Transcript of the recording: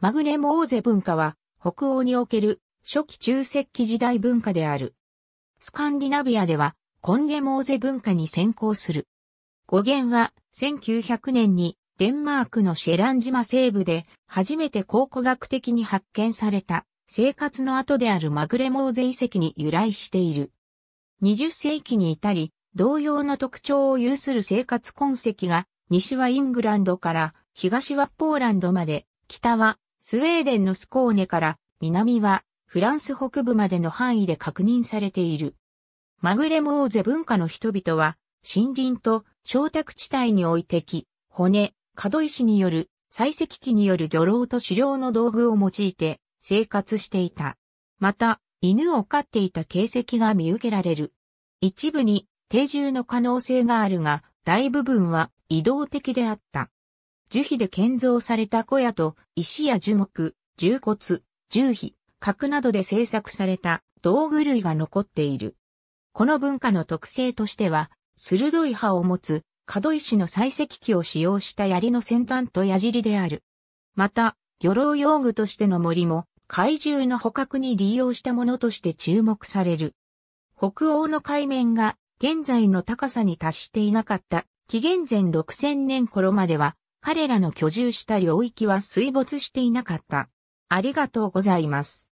マグレモーゼ文化は、北欧における初期中石器時代文化である。スカンディナビアでは、コンゲモーゼ文化に先行する。語源は、1900年にデンマークのシェラン島西部で初めて考古学的に発見された生活の跡であるマグレモーゼ遺跡に由来している。20世紀に至り、同様の特徴を有する生活痕跡が、西はイングランドから東はポーランドまで、北はスウェーデンのスコーネから南はフランス北部までの範囲で確認されている。マグレムーゼ文化の人々は森林と焼宅地帯に置いてき、骨、角石による採石機による漁労と狩猟の道具を用いて生活していた。また、犬を飼っていた形跡が見受けられる。一部に定住の可能性があるが、大部分は移動的であった。樹皮で建造された小屋と石や樹木、樹骨、樹皮、核などで製作された道具類が残っている。この文化の特性としては、鋭い刃を持つ角石の採石器を使用した槍の先端と矢尻である。また、漁労用具としての森も怪獣の捕獲に利用したものとして注目される。北欧の海面が現在の高さに達していなかった紀元前6000年頃までは彼らの居住した領域は水没していなかった。ありがとうございます。